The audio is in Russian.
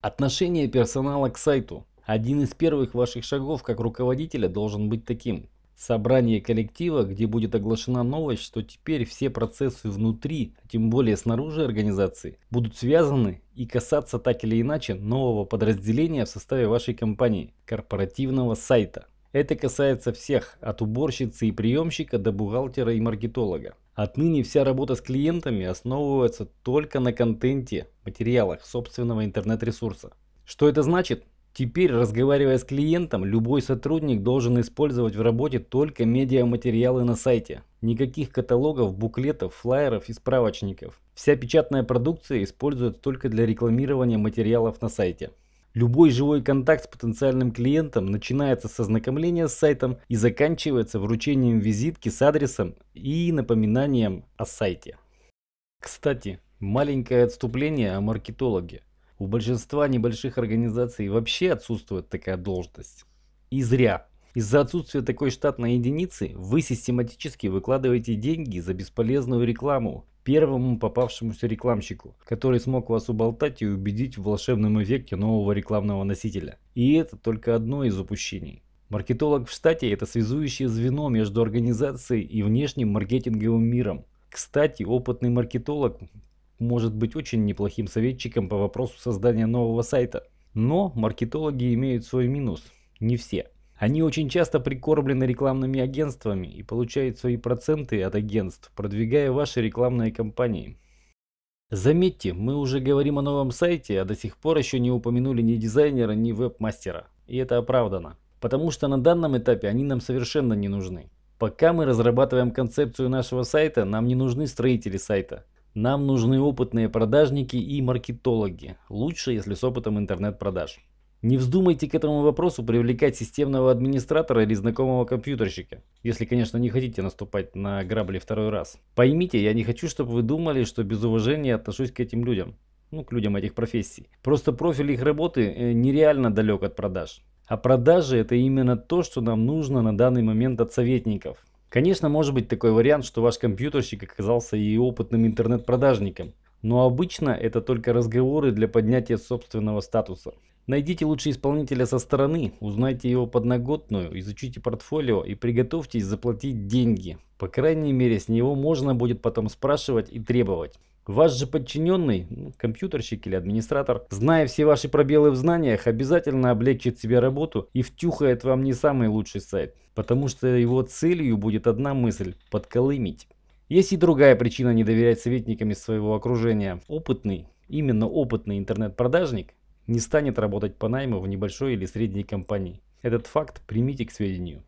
Отношение персонала к сайту. Один из первых ваших шагов как руководителя должен быть таким. Собрание коллектива, где будет оглашена новость, что теперь все процессы внутри, а тем более снаружи организации, будут связаны и касаться так или иначе нового подразделения в составе вашей компании – корпоративного сайта. Это касается всех, от уборщицы и приемщика до бухгалтера и маркетолога. Отныне вся работа с клиентами основывается только на контенте, материалах собственного интернет-ресурса. Что это значит? Теперь, разговаривая с клиентом, любой сотрудник должен использовать в работе только медиаматериалы на сайте. Никаких каталогов, буклетов, флайеров и справочников. Вся печатная продукция используется только для рекламирования материалов на сайте. Любой живой контакт с потенциальным клиентом начинается с ознакомления с сайтом и заканчивается вручением визитки с адресом и напоминанием о сайте. Кстати, маленькое отступление о маркетологе. У большинства небольших организаций вообще отсутствует такая должность. И зря. Из-за отсутствия такой штатной единицы вы систематически выкладываете деньги за бесполезную рекламу, первому попавшемуся рекламщику, который смог вас уболтать и убедить в волшебном эффекте нового рекламного носителя. И это только одно из упущений. Маркетолог в штате – это связующее звено между организацией и внешним маркетинговым миром. Кстати, опытный маркетолог может быть очень неплохим советчиком по вопросу создания нового сайта. Но маркетологи имеют свой минус. Не все. Они очень часто прикормлены рекламными агентствами и получают свои проценты от агентств, продвигая ваши рекламные кампании. Заметьте, мы уже говорим о новом сайте, а до сих пор еще не упомянули ни дизайнера, ни веб-мастера. И это оправдано. Потому что на данном этапе они нам совершенно не нужны. Пока мы разрабатываем концепцию нашего сайта, нам не нужны строители сайта. Нам нужны опытные продажники и маркетологи. Лучше, если с опытом интернет-продаж. Не вздумайте к этому вопросу привлекать системного администратора или знакомого компьютерщика, если, конечно, не хотите наступать на грабли второй раз. Поймите, я не хочу, чтобы вы думали, что без уважения отношусь к этим людям, ну, к людям этих профессий. Просто профиль их работы э, нереально далек от продаж. А продажи – это именно то, что нам нужно на данный момент от советников. Конечно, может быть такой вариант, что ваш компьютерщик оказался и опытным интернет-продажником, но обычно это только разговоры для поднятия собственного статуса. Найдите лучше исполнителя со стороны, узнайте его подноготную, изучите портфолио и приготовьтесь заплатить деньги. По крайней мере, с него можно будет потом спрашивать и требовать. Ваш же подчиненный, ну, компьютерщик или администратор, зная все ваши пробелы в знаниях, обязательно облегчит себе работу и втюхает вам не самый лучший сайт. Потому что его целью будет одна мысль – подколымить. Есть и другая причина не доверять советникам из своего окружения. Опытный, именно опытный интернет-продажник не станет работать по найму в небольшой или средней компании. Этот факт примите к сведению.